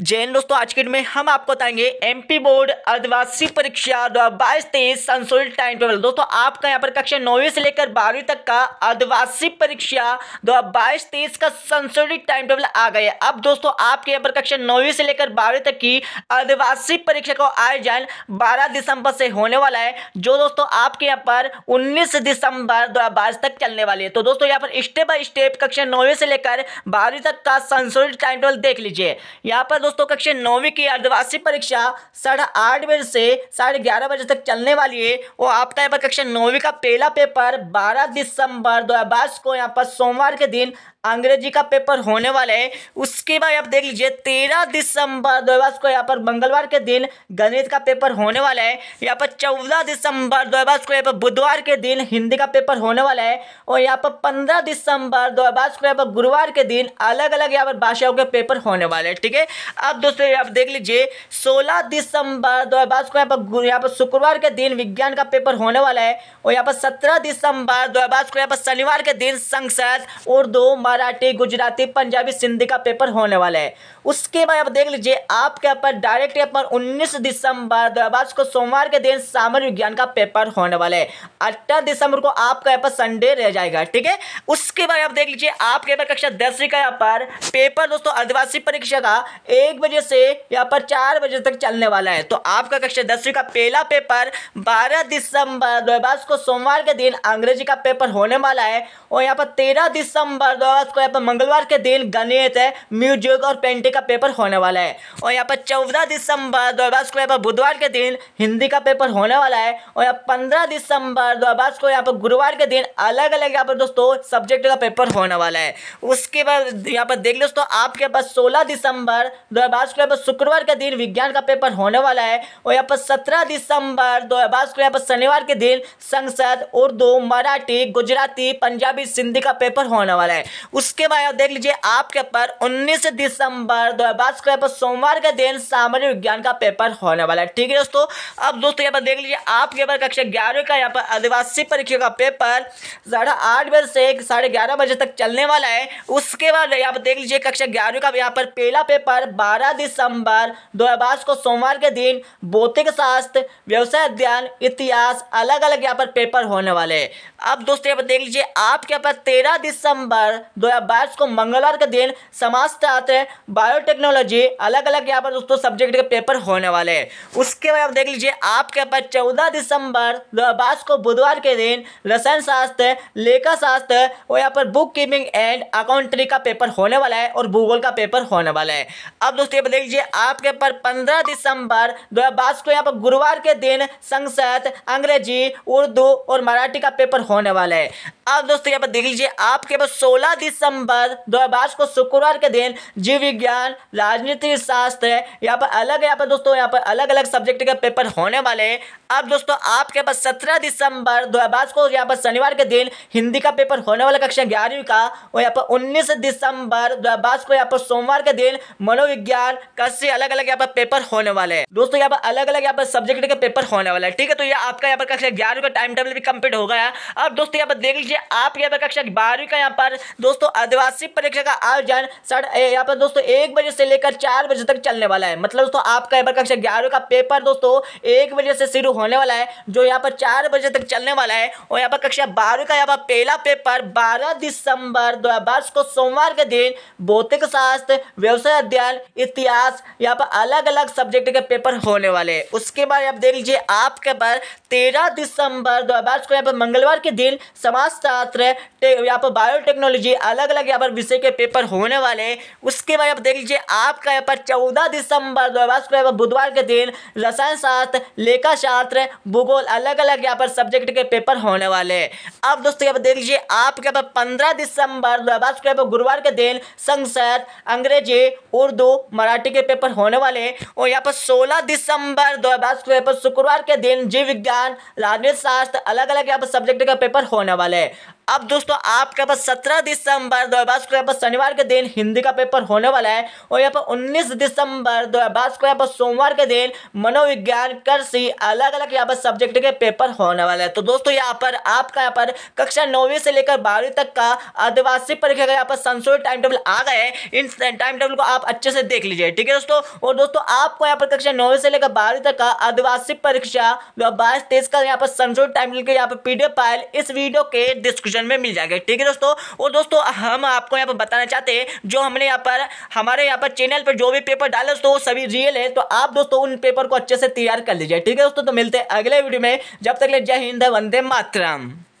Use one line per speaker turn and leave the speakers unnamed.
जैन दोस्तों आज के में हम आपको बताएंगे एमपी बोर्ड आदिवासी परीक्षा दो हजार बाईस तेईस संशोधित टाइम टेबल दोस्तों आपका यहाँ पर कक्षा नौवीं से लेकर बारहवीं तक का आदिवासी परीक्षा दो हजार बाईस तेईस का संशोधित टाइम टेबल आ गया अब दोस्तों आपके यहाँ पर कक्षा नौवीं से लेकर बारहवीं तक की आदिवासी परीक्षा का आयोजन बारह दिसंबर से होने वाला है जो दोस्तों आपके यहाँ पर उन्नीस दिसंबर दो तक चलने वाली है तो दोस्तों यहाँ पर स्टेप बाय स्टेप कक्षा नौवीं से लेकर बारहवीं तक का संशोधित टाइम टेबल देख लीजिए यहाँ पर दोस्तों कक्षा नौवीं की अर्धवार्षिक परीक्षा साढ़े आठ बजे से साढ़े ग्यारह बजे तक चलने वाली है और आपका यहाँ पर कक्षा नौवीं का पहला पेपर 12 दिसंबर दो हज़ार बाईस को यहाँ पर सोमवार के दिन अंग्रेजी का पेपर होने वाला है उसके बाद आप देख लीजिए तेरह दिसंबर दो हज़ार को यहाँ पर मंगलवार के दिन गणित का पेपर होने वाला है यहाँ पर चौदह दिसंबर दो हज़ार को यहाँ पर बुधवार के दिन हिंदी का पेपर होने वाला है और यहाँ पर पंद्रह दिसंबर दो हज़ार को यहाँ पर गुरुवार के दिन अलग अलग यहाँ पर भाषाओं के पेपर होने वाले हैं ठीक है अब दोस्तों आप देख लीजिए सोलह दिसंबर दो को यहाँ पर यहाँ पर शुक्रवार के दिन विज्ञान का पेपर होने वाला है और यहाँ पर सत्रह दिसंबर दो को यहाँ पर शनिवार के दिन संसद उर्दू मराठी गुजराती पंजाबी सिंधी का पेपर होने वाला है उसके बाद आप देख लीजिए आपके यहाँ पर डायरेक्ट यहाँ पर उन्नीस दिसंबर दो को सोमवार के दिन सामान्य विज्ञान का पेपर होने वाला है अठारह दिसंबर को आपका यहाँ पर संडे रह जाएगा ठीक है उसके बाद आप देख लीजिए आपके यहाँ पर कक्षा दसवीं का यहाँ पर पेपर दोस्तों आदिवासी परीक्षा का एक बजे से यहाँ पर चार बजे तक चलने वाला है तो आपका कक्षा दसवीं का पहला पेपर बारह दिसंबर दो को सोमवार के दिन अंग्रेजी का पेपर होने वाला है और यहाँ पर तेरह दिसंबर दो को यहाँ पर मंगलवार के दिन गणित है म्यूजिक और पेंटिंग का पेपर होने वाला है और यहाँ पर चौदह दिसंबर दो को यहाँ पर बुधवार के दिन हिंदी का पेपर होने वाला है और यहाँ पंद्रह दिसंबर दो को यहाँ पर गुरुवार के दिन अलग अलग यहाँ पर दोस्तों सब्जेक्ट का पेपर होने वाला है उसके बाद यहाँ पर देख लो दोस्तों आपके पास सोलह दिसंबर दो हज़ार यहाँ शुक्रवार के दिन विज्ञान का पेपर होने वाला है और यहाँ पर सत्रह दिसंबर दो हज़ार शनिवार के दिन संसद उर्दू मराठी गुजराती पंजाबी सिंधी का पेपर होने वाला है उसके बाद देख लीजिए आपके पर उन्नीस दिसंबर दो हज़ार सोमवार के दिन सामान्य विज्ञान का पेपर होने वाला है ठीक है दोस्तों अब दोस्तों यहाँ पर देख लीजिए आपके पर कक्षा ग्यारहवीं का यहाँ पर आदिवासी परीक्षा का पेपर साढ़े आठ बजे से साढ़े ग्यारह बजे तक चलने वाला है उसके बाद यहाँ पर देख लीजिए कक्षा ग्यारहवीं का यहाँ पर पहला पेपर 12 दिसंबर दो को सोमवार के दिन भौतिक शास्त्र व्यवसाय अध्ययन इतिहास अलग अलग यहाँ पर पेपर होने वाले अब दोस्तों यहाँ पर देख लीजिए आपके यहाँ पर तेरह दिसंबर दो को मंगलवार के दिन समाजशास्त्र बायोटेक्नोलॉजी अलग अलग यहाँ पर दोस्तों सब्जेक्ट के पेपर होने वाले उसके बाद आप देख लीजिए आपके यहाँ पर चौदह दिसंबर दो को बुधवार के दिन रसायन शास्त्र लेखा शास्त्र और यहाँ पर बुक कीपिंग एंड अकाउंट्री का पेपर होने वाला है और भूगोल का पेपर होने वाला है अब दोस्तों ये देख लीजिए आपके पर 15 दिसंबर दो को यहाँ पर गुरुवार के दिन संस्कृत अंग्रेजी उर्दू और मराठी का पेपर होने वाला है अब दोस्तों यहाँ पर देख लीजिए आपके पास 16 दिसंबर दो को शुक्रवार के दिन जीव विज्ञान राजनीति शास्त्र यहाँ पर अलग यहाँ पर दोस्तों यहाँ पर अलग अलग सब्जेक्ट के पेपर होने वाले हैं अब दोस्तों आपके पास सत्रह दिसंबर दो को यहाँ पर शनिवार के दिन हिंदी का पेपर होने वाला कक्षा ग्यारहवीं का और यहाँ पर उन्नीस दिसंबर दो को यहाँ पर सोमवार के दिन मनोविज्ञान विज्ञान का से अलग अलग यहाँ पर पेपर होने वाले हैं दोस्तों यहाँ पर अलग अलग यहाँ पर सब्जेक्ट के पेपर होने वाले हैं ठीक है तो ये आपका यहाँ पर कक्षा ग्यारहवीं का टाइम टेबल भी कंप्लीट हो गया अब दोस्तों यहाँ पर देख लीजिए आप यहाँ पर कक्षा बारहवीं का यहाँ पर दोस्तों आदिवासी परीक्षा का आयोजन यहाँ पर दोस्तों एक बजे से लेकर चार बजे तक चलने वाला है मतलब दोस्तों आपका यहाँ पर कक्षा ग्यारहवीं का पेपर दोस्तों एक बजे से शुरू होने वाला है जो यहाँ पर चार बजे तक चलने वाला है और यहाँ पर कक्षा बारहवीं का यहाँ पर पहला पेपर बारह दिसंबर दो को सोमवार के दिन भौतिक शास्त्र व्यवसाय अध्ययन इतिहास यहाँ पर अलग अलग सब्जेक्ट के पेपर होने वाले हैं उसके बाद आप देख लीजिए आपके पर तेरह दिसंबर दो हज़ार को यहाँ पर मंगलवार के दिन समाजशास्त्र यहाँ पर बायोटेक्नोलॉजी अलग अलग यहाँ पर विषय के पेपर होने वाले हैं उसके बाद आप देख लीजिए आपका यहाँ पर चौदह दिसंबर दो हज़ार को यहाँ पर बुधवार के दिन रसायन शास्त्र लेखा शास्त्र भूगोल अलग अलग यहाँ पर सब्जेक्ट के पेपर होने वाले हैं अब दोस्तों यहाँ पर देख लीजिए आपके यहाँ पर पंद्रह दिसंबर दो हज़ार को यहाँ पर गुरुवार के दिन संसद अंग्रेजी उर्दू मराठी के पेपर होने वाले हैं और यहाँ पर 16 दिसंबर दो हज़ार शुक्रवार के दिन जीव विज्ञान राजनीति शास्त्र अलग अलग यहाँ पर सब्जेक्ट का पेपर होने वाले हैं अब दोस्तों आपके पास सत्रह दिसंबर दो हज़ार पास शनिवार के दिन हिंदी का पेपर होने वाला है और यहाँ पर उन्नीस दिसंबर दो हज़ार सोमवार के दिन मनोविज्ञान कृषि अलग अलग यहाँ पर सब्जेक्ट के पेपर होने वाला है तो दोस्तों यहाँ पर आपका यहाँ पर कक्षा नौवीं से लेकर बारहवीं तक का आदिवासी परीक्षा का यहाँ पर संशोधित टाइम टेबल आ गए इन टाइम टेबल को आप अच्छे से देख लीजिए ठीक है दोस्तों और दोस्तों आपको यहाँ पर कक्षा नौवीं से लेकर बारहवीं तक का आदिवासी परीक्षा दो बाईस तेईस का यहाँ पर संशोधित टाइम टेबल के यहाँ पर पी फाइल इस वीडियो के डिस्क्रिप्शन डिस्क्रिप्शन में मिल जाएगा ठीक है दोस्तों और दोस्तों हम आपको यहाँ पर बताना चाहते हैं जो हमने यहाँ पर हमारे यहाँ पर चैनल पर जो भी पेपर डाले दोस्तों वो सभी रियल है तो आप दोस्तों उन पेपर को अच्छे से तैयार कर लीजिए ठीक है दोस्तों तो मिलते हैं अगले वीडियो में जब तक ले जय हिंद वंदे मातरम